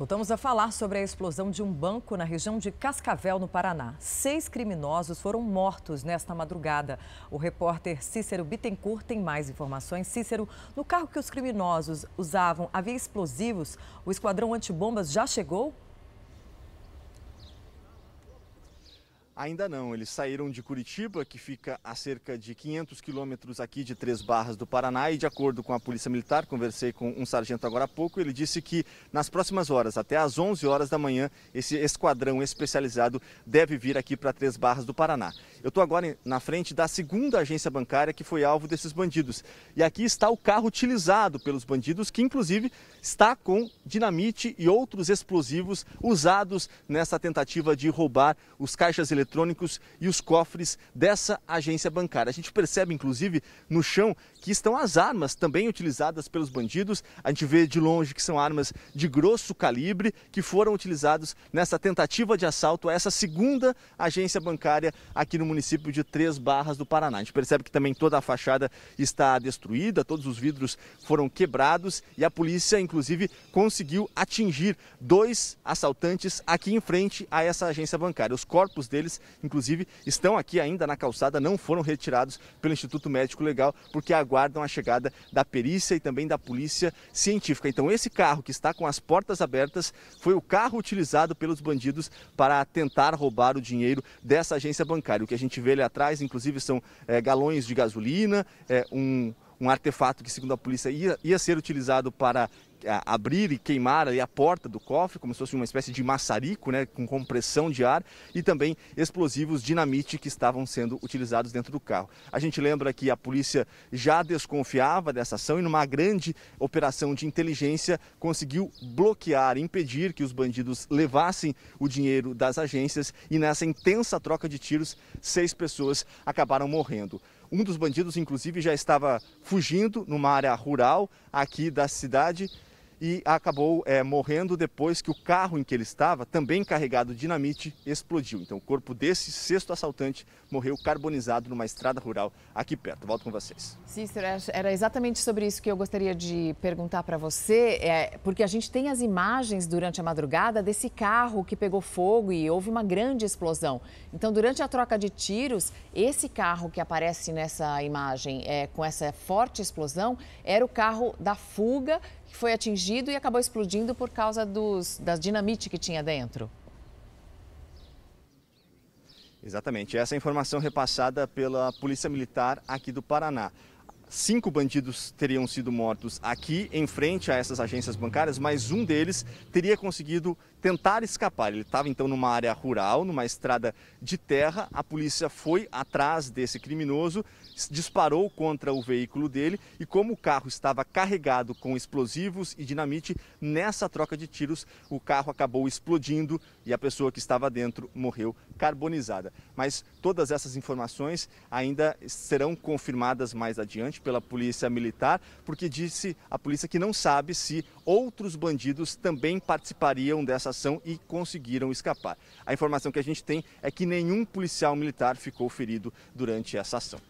Voltamos a falar sobre a explosão de um banco na região de Cascavel, no Paraná. Seis criminosos foram mortos nesta madrugada. O repórter Cícero Bittencourt tem mais informações. Cícero, no carro que os criminosos usavam havia explosivos. O esquadrão antibombas já chegou? Ainda não, eles saíram de Curitiba, que fica a cerca de 500 quilômetros aqui de Três Barras do Paraná, e de acordo com a Polícia Militar, conversei com um sargento agora há pouco, ele disse que nas próximas horas, até às 11 horas da manhã, esse esquadrão especializado deve vir aqui para Três Barras do Paraná. Eu estou agora na frente da segunda agência bancária que foi alvo desses bandidos. E aqui está o carro utilizado pelos bandidos, que inclusive está com dinamite e outros explosivos usados nessa tentativa de roubar os caixas eletrônicos eletrônicos e os cofres dessa agência bancária. A gente percebe, inclusive, no chão que estão as armas também utilizadas pelos bandidos. A gente vê de longe que são armas de grosso calibre que foram utilizados nessa tentativa de assalto a essa segunda agência bancária aqui no município de Três Barras do Paraná. A gente percebe que também toda a fachada está destruída, todos os vidros foram quebrados e a polícia, inclusive, conseguiu atingir dois assaltantes aqui em frente a essa agência bancária. Os corpos deles inclusive, estão aqui ainda na calçada, não foram retirados pelo Instituto Médico Legal, porque aguardam a chegada da perícia e também da polícia científica. Então, esse carro que está com as portas abertas foi o carro utilizado pelos bandidos para tentar roubar o dinheiro dessa agência bancária. O que a gente vê ali atrás, inclusive, são é, galões de gasolina, é, um um artefato que, segundo a polícia, ia, ia ser utilizado para é, abrir e queimar ali a porta do cofre, como se fosse uma espécie de maçarico, né, com compressão de ar, e também explosivos dinamite que estavam sendo utilizados dentro do carro. A gente lembra que a polícia já desconfiava dessa ação e, numa grande operação de inteligência, conseguiu bloquear, impedir que os bandidos levassem o dinheiro das agências, e nessa intensa troca de tiros, seis pessoas acabaram morrendo. Um dos bandidos, inclusive, já estava fugindo numa área rural aqui da cidade e acabou é, morrendo depois que o carro em que ele estava, também carregado de dinamite, explodiu. Então, o corpo desse sexto assaltante morreu carbonizado numa estrada rural aqui perto. Volto com vocês. Cícero, era exatamente sobre isso que eu gostaria de perguntar para você, é, porque a gente tem as imagens durante a madrugada desse carro que pegou fogo e houve uma grande explosão. Então, durante a troca de tiros, esse carro que aparece nessa imagem é, com essa forte explosão era o carro da fuga que foi atingido e acabou explodindo por causa dos, da dinamite que tinha dentro. Exatamente, essa é a informação repassada pela Polícia Militar aqui do Paraná cinco bandidos teriam sido mortos aqui em frente a essas agências bancárias, mas um deles teria conseguido tentar escapar. Ele estava então numa área rural, numa estrada de terra. A polícia foi atrás desse criminoso, disparou contra o veículo dele e, como o carro estava carregado com explosivos e dinamite, nessa troca de tiros o carro acabou explodindo e a pessoa que estava dentro morreu carbonizada. Mas todas essas informações ainda serão confirmadas mais adiante pela polícia militar, porque disse a polícia que não sabe se outros bandidos também participariam dessa ação e conseguiram escapar. A informação que a gente tem é que nenhum policial militar ficou ferido durante essa ação.